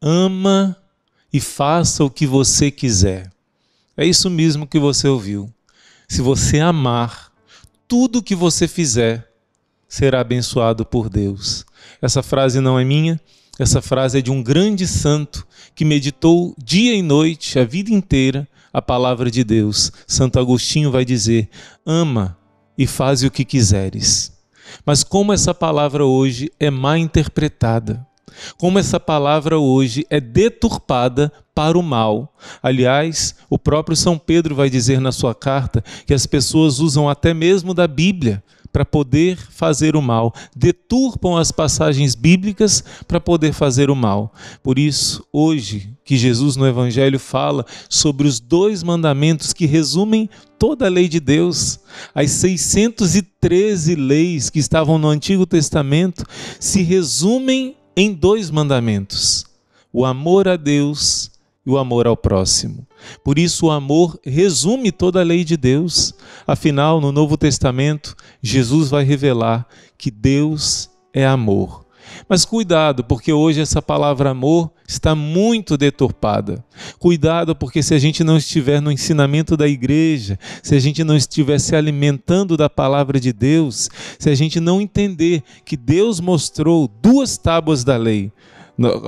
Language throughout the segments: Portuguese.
ama e faça o que você quiser. É isso mesmo que você ouviu. Se você amar, tudo que você fizer será abençoado por Deus. Essa frase não é minha, essa frase é de um grande santo que meditou dia e noite, a vida inteira, a palavra de Deus. Santo Agostinho vai dizer: ama e faz o que quiseres. Mas como essa palavra hoje é mal interpretada. Como essa palavra hoje é deturpada para o mal. Aliás, o próprio São Pedro vai dizer na sua carta que as pessoas usam até mesmo da Bíblia para poder fazer o mal, deturpam as passagens bíblicas para poder fazer o mal. Por isso, hoje que Jesus no Evangelho fala sobre os dois mandamentos que resumem toda a lei de Deus, as 613 leis que estavam no Antigo Testamento se resumem em dois mandamentos: o amor a Deus e o amor ao próximo. Por isso, o amor resume toda a lei de Deus. Afinal, no Novo Testamento, Jesus vai revelar que Deus é amor. Mas cuidado, porque hoje essa palavra amor está muito deturpada. Cuidado, porque se a gente não estiver no ensinamento da igreja, se a gente não estiver se alimentando da palavra de Deus, se a gente não entender que Deus mostrou duas tábuas da lei,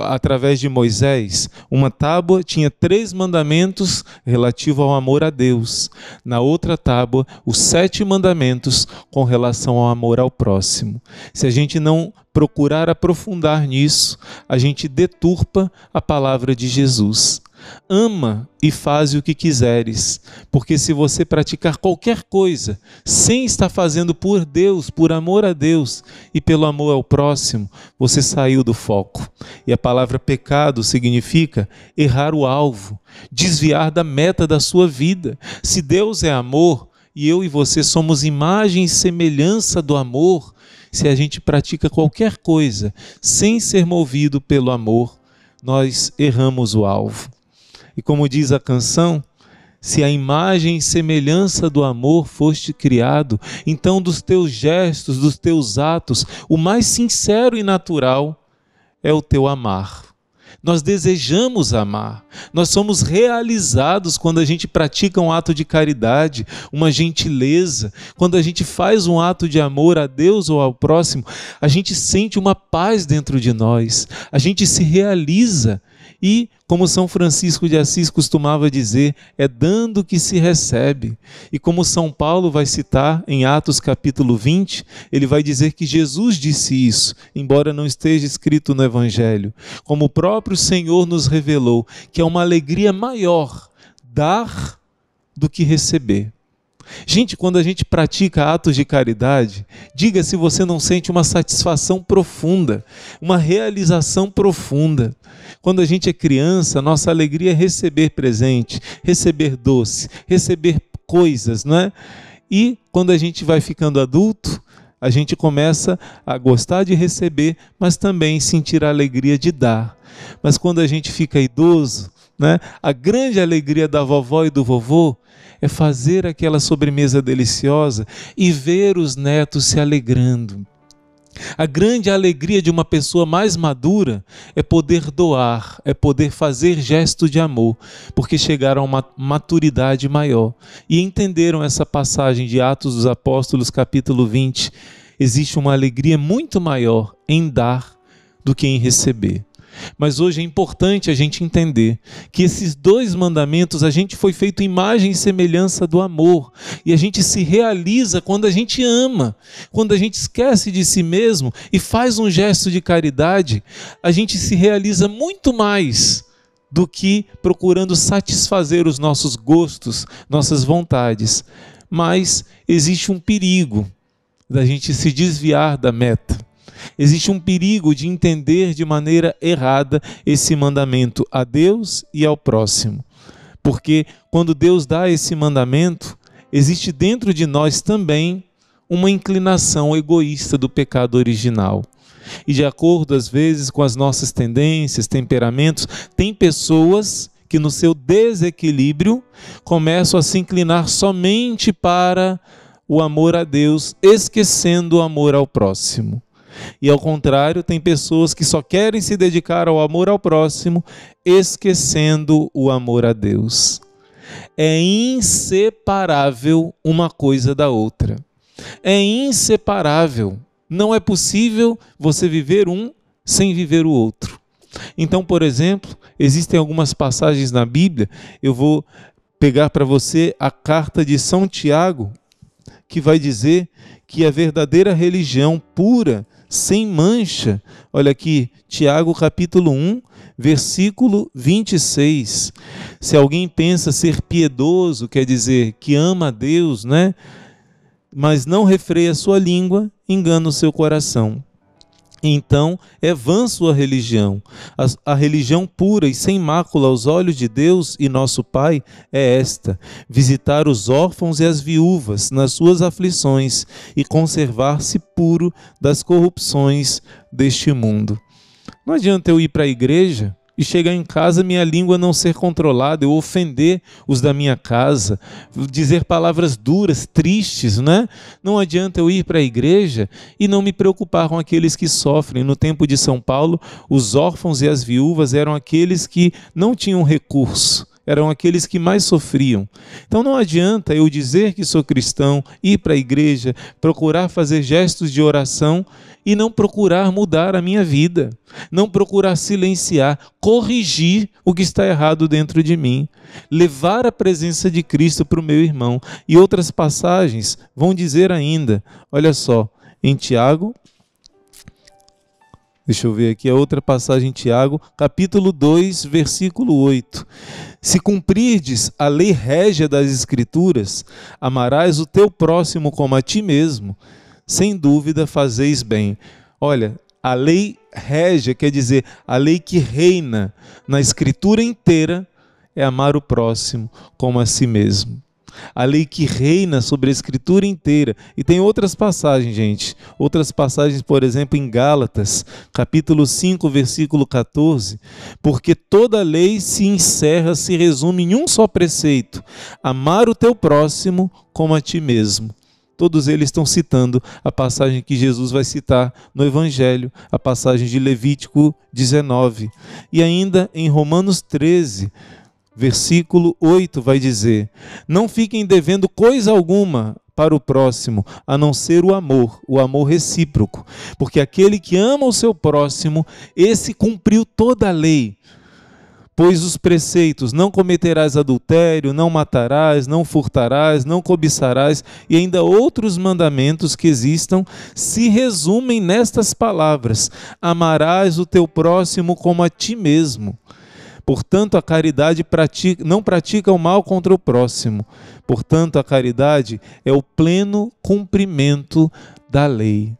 através de Moisés, uma tábua tinha três mandamentos relativo ao amor a Deus. Na outra tábua, os sete mandamentos com relação ao amor ao próximo. Se a gente não procurar aprofundar nisso, a gente deturpa a palavra de Jesus. Ama e faz o que quiseres, porque se você praticar qualquer coisa sem estar fazendo por Deus, por amor a Deus e pelo amor ao próximo, você saiu do foco. E a palavra pecado significa errar o alvo, desviar da meta da sua vida. Se Deus é amor e eu e você somos imagem e semelhança do amor, se a gente pratica qualquer coisa sem ser movido pelo amor, nós erramos o alvo. E como diz a canção, se a imagem e semelhança do amor foste criado, então dos teus gestos, dos teus atos, o mais sincero e natural é o teu amar. Nós desejamos amar, nós somos realizados quando a gente pratica um ato de caridade, uma gentileza, quando a gente faz um ato de amor a Deus ou ao próximo, a gente sente uma paz dentro de nós, a gente se realiza, e, como São Francisco de Assis costumava dizer, é dando que se recebe. E como São Paulo vai citar em Atos capítulo 20, ele vai dizer que Jesus disse isso, embora não esteja escrito no Evangelho. Como o próprio Senhor nos revelou, que é uma alegria maior dar do que receber. Gente, quando a gente pratica atos de caridade, diga se você não sente uma satisfação profunda, uma realização profunda. Quando a gente é criança, nossa alegria é receber presente, receber doce, receber coisas, não é? E quando a gente vai ficando adulto, a gente começa a gostar de receber, mas também sentir a alegria de dar. Mas quando a gente fica idoso, né? A grande alegria da vovó e do vovô é fazer aquela sobremesa deliciosa e ver os netos se alegrando. A grande alegria de uma pessoa mais madura é poder doar, é poder fazer gesto de amor, porque chegaram a uma maturidade maior e entenderam essa passagem de Atos dos Apóstolos, capítulo 20. Existe uma alegria muito maior em dar do que em receber. Mas hoje é importante a gente entender que esses dois mandamentos, a gente foi feito imagem e semelhança do amor, e a gente se realiza quando a gente ama, quando a gente esquece de si mesmo e faz um gesto de caridade, a gente se realiza muito mais do que procurando satisfazer os nossos gostos, nossas vontades. Mas existe um perigo da gente se desviar da meta Existe um perigo de entender de maneira errada esse mandamento a Deus e ao próximo. Porque quando Deus dá esse mandamento, existe dentro de nós também uma inclinação egoísta do pecado original. E de acordo, às vezes, com as nossas tendências, temperamentos, tem pessoas que, no seu desequilíbrio, começam a se inclinar somente para o amor a Deus, esquecendo o amor ao próximo. E ao contrário, tem pessoas que só querem se dedicar ao amor ao próximo, esquecendo o amor a Deus. É inseparável uma coisa da outra. É inseparável. Não é possível você viver um sem viver o outro. Então, por exemplo, existem algumas passagens na Bíblia, eu vou pegar para você a carta de São Tiago, que vai dizer que a verdadeira religião pura sem mancha. Olha aqui, Tiago capítulo 1, versículo 26. Se alguém pensa ser piedoso, quer dizer que ama a Deus, né? Mas não refreia sua língua, engana o seu coração então é vã sua religião. A, a, religião pura e sem mácula aos olhos de Deus e nosso Pai é esta: visitar os órfãos e as viúvas nas suas aflições e conservar-se puro das corrupções deste mundo. Não adianta eu ir para a igreja e chegar em casa minha língua não ser controlada, eu ofender os da minha casa, dizer palavras duras, tristes, né? Não adianta eu ir para a igreja e não me preocupar com aqueles que sofrem. No tempo de São Paulo, os órfãos e as viúvas eram aqueles que não tinham recurso eram aqueles que mais sofriam. Então não adianta eu dizer que sou cristão, ir para a igreja, procurar fazer gestos de oração e não procurar mudar a minha vida, não procurar silenciar, corrigir o que está errado dentro de mim, levar a presença de Cristo para o meu irmão. E outras passagens vão dizer ainda, olha só, em Tiago Deixa eu ver aqui a é outra passagem Tiago, capítulo 2, versículo 8. Se cumprirdes a lei régia das Escrituras, amarás o teu próximo como a ti mesmo, sem dúvida fazeis bem. Olha, a lei régia, quer dizer, a lei que reina na Escritura inteira, é amar o próximo como a si mesmo a lei que reina sobre a escritura inteira. E tem outras passagens, gente. Outras passagens, por exemplo, em Gálatas, capítulo 5, versículo 14, porque toda lei se encerra, se resume em um só preceito: amar o teu próximo como a ti mesmo. Todos eles estão citando a passagem que Jesus vai citar no Evangelho, a passagem de Levítico 19. E ainda em Romanos 13, versículo 8 vai dizer: Não fiquem devendo coisa alguma para o próximo, a não ser o amor, o amor recíproco. Porque aquele que ama o seu próximo, esse cumpriu toda a lei. Pois os preceitos: não cometerás adultério, não matarás, não furtarás, não cobiçarás, e ainda outros mandamentos que existam, se resumem nestas palavras: amarás o teu próximo como a ti mesmo. Portanto, a caridade pratica, não pratica o mal contra o próximo. Portanto, a caridade é o pleno cumprimento da lei.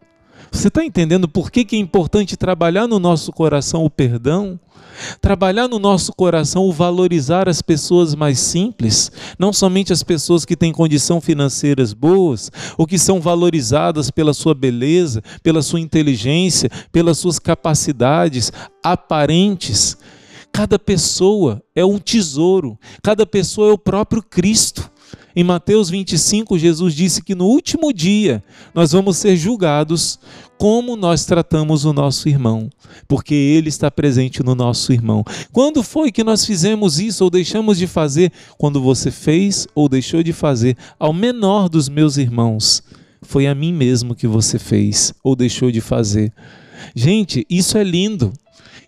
Você está entendendo por que, que é importante trabalhar no nosso coração o perdão? Trabalhar no nosso coração o valorizar as pessoas mais simples, não somente as pessoas que têm condição financeiras boas, ou que são valorizadas pela sua beleza, pela sua inteligência, pelas suas capacidades aparentes Cada pessoa é um tesouro, cada pessoa é o próprio Cristo. Em Mateus 25, Jesus disse que no último dia nós vamos ser julgados como nós tratamos o nosso irmão, porque ele está presente no nosso irmão. Quando foi que nós fizemos isso ou deixamos de fazer? Quando você fez ou deixou de fazer ao menor dos meus irmãos. Foi a mim mesmo que você fez ou deixou de fazer. Gente, isso é lindo.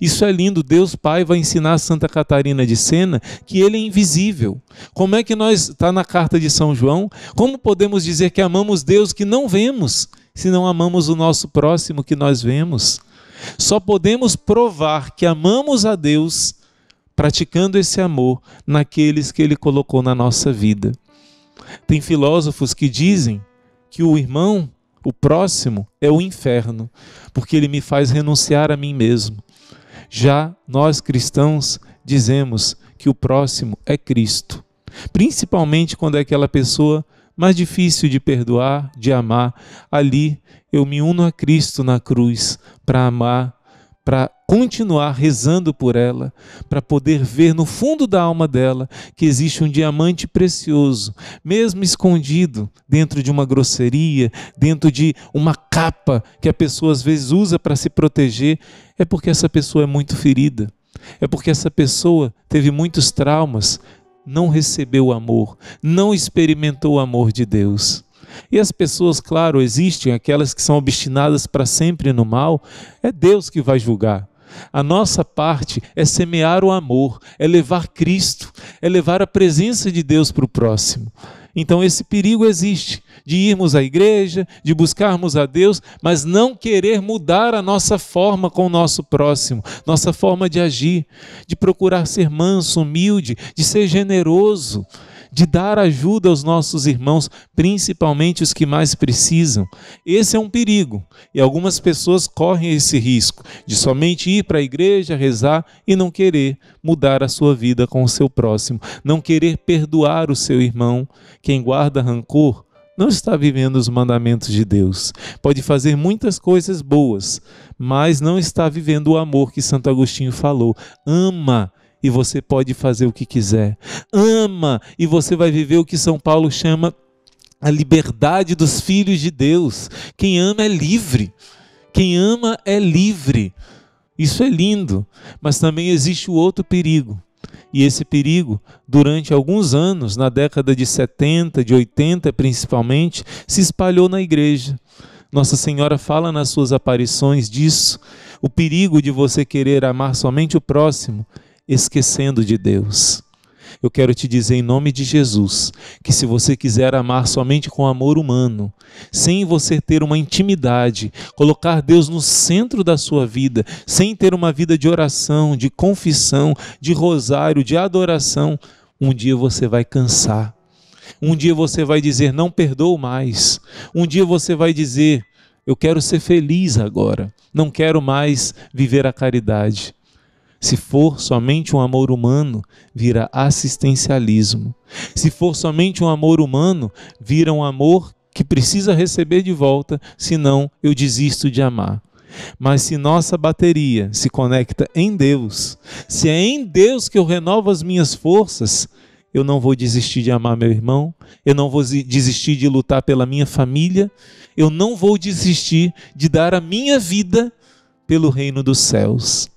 Isso é lindo. Deus Pai vai ensinar a Santa Catarina de Sena que ele é invisível. Como é que nós, está na carta de São João, como podemos dizer que amamos Deus que não vemos, se não amamos o nosso próximo que nós vemos? Só podemos provar que amamos a Deus praticando esse amor naqueles que ele colocou na nossa vida. Tem filósofos que dizem que o irmão, o próximo, é o inferno, porque ele me faz renunciar a mim mesmo já nós cristãos dizemos que o próximo é Cristo. Principalmente quando é aquela pessoa mais difícil de perdoar, de amar, ali eu me uno a Cristo na cruz para amar para continuar rezando por ela, para poder ver no fundo da alma dela que existe um diamante precioso, mesmo escondido dentro de uma grosseria, dentro de uma capa que a pessoa às vezes usa para se proteger, é porque essa pessoa é muito ferida, é porque essa pessoa teve muitos traumas, não recebeu o amor, não experimentou o amor de Deus. E as pessoas, claro, existem aquelas que são obstinadas para sempre no mal, é Deus que vai julgar. A nossa parte é semear o amor, é levar Cristo, é levar a presença de Deus para o próximo. Então esse perigo existe de irmos à igreja, de buscarmos a Deus, mas não querer mudar a nossa forma com o nosso próximo, nossa forma de agir, de procurar ser manso, humilde, de ser generoso, de dar ajuda aos nossos irmãos, principalmente os que mais precisam. Esse é um perigo e algumas pessoas correm esse risco de somente ir para a igreja rezar e não querer mudar a sua vida com o seu próximo, não querer perdoar o seu irmão. Quem guarda rancor não está vivendo os mandamentos de Deus. Pode fazer muitas coisas boas, mas não está vivendo o amor que Santo Agostinho falou. Ama e você pode fazer o que quiser. Ama e você vai viver o que São Paulo chama a liberdade dos filhos de Deus. Quem ama é livre. Quem ama é livre. Isso é lindo, mas também existe o outro perigo. E esse perigo, durante alguns anos, na década de 70, de 80 principalmente, se espalhou na igreja. Nossa Senhora fala nas suas aparições disso, o perigo de você querer amar somente o próximo esquecendo de Deus. Eu quero te dizer em nome de Jesus que se você quiser amar somente com amor humano, sem você ter uma intimidade, colocar Deus no centro da sua vida, sem ter uma vida de oração, de confissão, de rosário, de adoração, um dia você vai cansar. Um dia você vai dizer não perdoo mais. Um dia você vai dizer eu quero ser feliz agora. Não quero mais viver a caridade. Se for somente um amor humano, vira assistencialismo. Se for somente um amor humano, vira um amor que precisa receber de volta, senão eu desisto de amar. Mas se nossa bateria se conecta em Deus, se é em Deus que eu renovo as minhas forças, eu não vou desistir de amar meu irmão, eu não vou desistir de lutar pela minha família, eu não vou desistir de dar a minha vida pelo reino dos céus.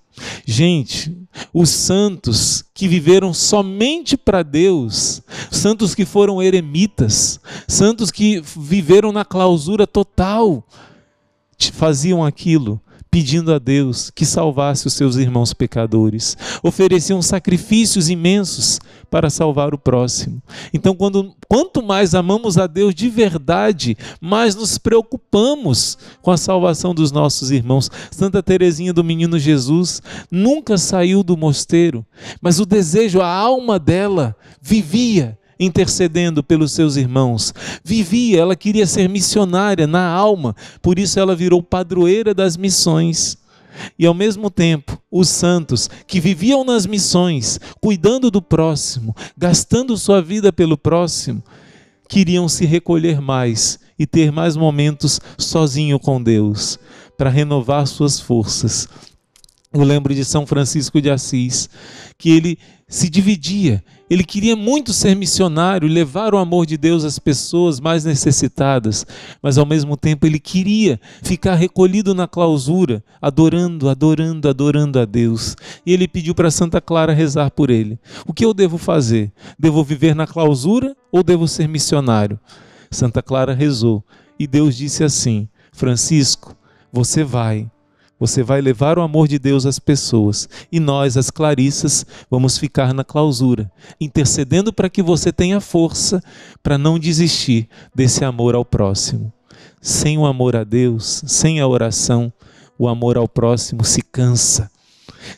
Gente, os santos que viveram somente para Deus, santos que foram eremitas, santos que viveram na clausura total, faziam aquilo pedindo a Deus que salvasse os seus irmãos pecadores. Ofereciam sacrifícios imensos para salvar o próximo. Então, quando, quanto mais amamos a Deus de verdade, mais nos preocupamos com a salvação dos nossos irmãos. Santa Teresinha do Menino Jesus nunca saiu do mosteiro, mas o desejo, a alma dela vivia intercedendo pelos seus irmãos. Vivia, ela queria ser missionária na alma, por isso ela virou padroeira das missões. E ao mesmo tempo, os santos que viviam nas missões, cuidando do próximo, gastando sua vida pelo próximo, queriam se recolher mais e ter mais momentos sozinho com Deus, para renovar suas forças. Eu lembro de São Francisco de Assis, que ele se dividia ele queria muito ser missionário, levar o amor de Deus às pessoas mais necessitadas, mas ao mesmo tempo ele queria ficar recolhido na clausura, adorando, adorando, adorando a Deus. E ele pediu para Santa Clara rezar por ele. O que eu devo fazer? Devo viver na clausura ou devo ser missionário? Santa Clara rezou e Deus disse assim: Francisco, você vai, você vai levar o amor de Deus às pessoas e nós, as Clarissas, vamos ficar na clausura, intercedendo para que você tenha força para não desistir desse amor ao próximo. Sem o amor a Deus, sem a oração, o amor ao próximo se cansa,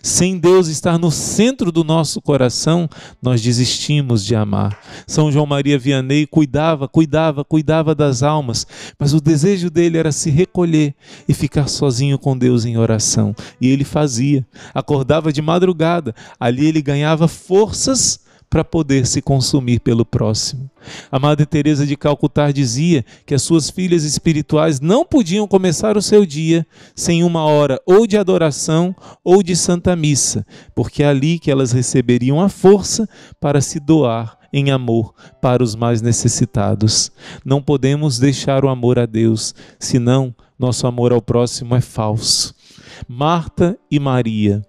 sem Deus estar no centro do nosso coração, nós desistimos de amar. São João Maria Vianney cuidava, cuidava, cuidava das almas, mas o desejo dele era se recolher e ficar sozinho com Deus em oração. E ele fazia. Acordava de madrugada, ali ele ganhava forças para poder se consumir pelo próximo. A Madre Teresa de Calcutá dizia que as suas filhas espirituais não podiam começar o seu dia sem uma hora ou de adoração ou de santa missa, porque é ali que elas receberiam a força para se doar em amor para os mais necessitados. Não podemos deixar o amor a Deus, senão nosso amor ao próximo é falso. Marta e Maria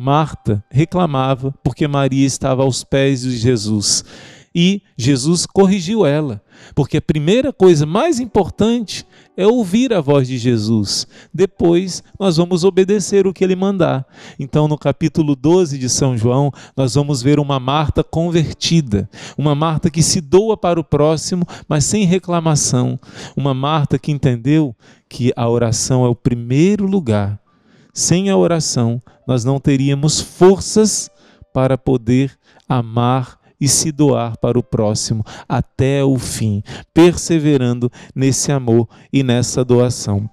Marta reclamava porque Maria estava aos pés de Jesus. E Jesus corrigiu ela, porque a primeira coisa mais importante é ouvir a voz de Jesus. Depois, nós vamos obedecer o que ele mandar. Então, no capítulo 12 de São João, nós vamos ver uma Marta convertida, uma Marta que se doa para o próximo, mas sem reclamação, uma Marta que entendeu que a oração é o primeiro lugar sem a oração, nós não teríamos forças para poder amar e se doar para o próximo até o fim, perseverando nesse amor e nessa doação.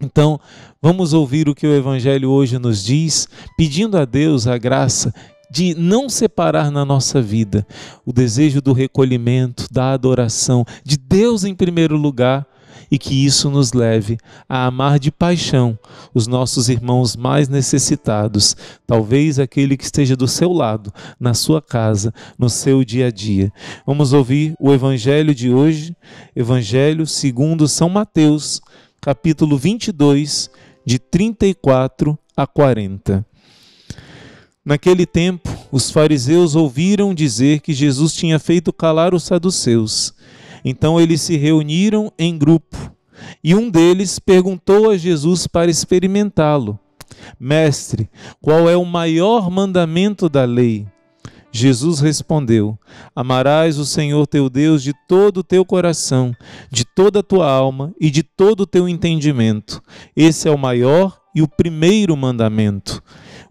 Então, vamos ouvir o que o Evangelho hoje nos diz, pedindo a Deus a graça de não separar na nossa vida o desejo do recolhimento, da adoração, de Deus em primeiro lugar e que isso nos leve a amar de paixão os nossos irmãos mais necessitados, talvez aquele que esteja do seu lado, na sua casa, no seu dia a dia. Vamos ouvir o evangelho de hoje, Evangelho segundo São Mateus, capítulo 22, de 34 a 40. Naquele tempo, os fariseus ouviram dizer que Jesus tinha feito calar os saduceus. Então eles se reuniram em grupo e um deles perguntou a Jesus para experimentá-lo: Mestre, qual é o maior mandamento da lei? Jesus respondeu: Amarás o Senhor teu Deus de todo o teu coração, de toda a tua alma e de todo o teu entendimento. Esse é o maior e o primeiro mandamento.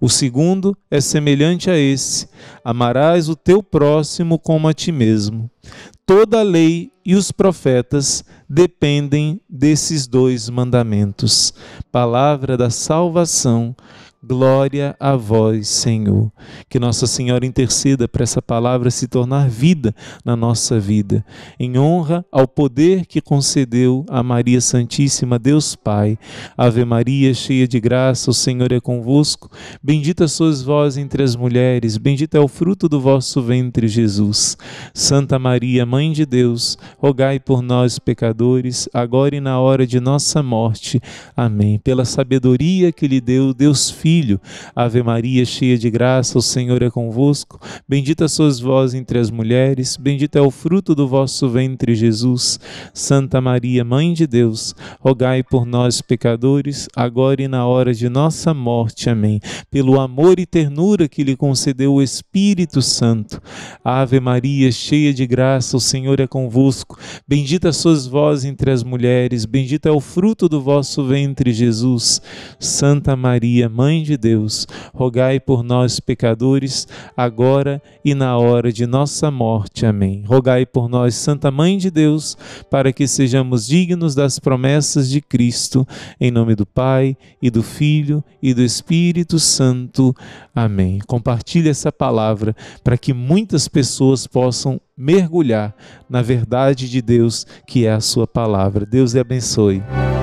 O segundo é semelhante a esse: Amarás o teu próximo como a ti mesmo. Toda a lei e os profetas dependem desses dois mandamentos. Palavra da salvação, Glória a vós, Senhor. Que Nossa Senhora interceda para essa palavra se tornar vida na nossa vida, em honra ao poder que concedeu a Maria Santíssima, Deus Pai. Ave Maria, cheia de graça, o Senhor é convosco. Bendita sois vós entre as mulheres, bendito é o fruto do vosso ventre, Jesus. Santa Maria, Mãe de Deus, rogai por nós, pecadores, agora e na hora de nossa morte. Amém. Pela sabedoria que lhe deu Deus Filho, Filho. Ave Maria, cheia de graça, o Senhor é convosco. Bendita sois vós entre as mulheres, bendito é o fruto do vosso ventre, Jesus. Santa Maria, Mãe de Deus, rogai por nós, pecadores, agora e na hora de nossa morte. Amém. Pelo amor e ternura que lhe concedeu o Espírito Santo. Ave Maria, cheia de graça, o Senhor é convosco. Bendita sois vós entre as mulheres, bendito é o fruto do vosso ventre, Jesus. Santa Maria, Mãe de Deus, rogai por nós, pecadores, agora e na hora de nossa morte. Amém. Rogai por nós, Santa Mãe de Deus, para que sejamos dignos das promessas de Cristo, em nome do Pai e do Filho e do Espírito Santo. Amém. Compartilhe essa palavra para que muitas pessoas possam mergulhar na verdade de Deus, que é a sua palavra. Deus lhe abençoe.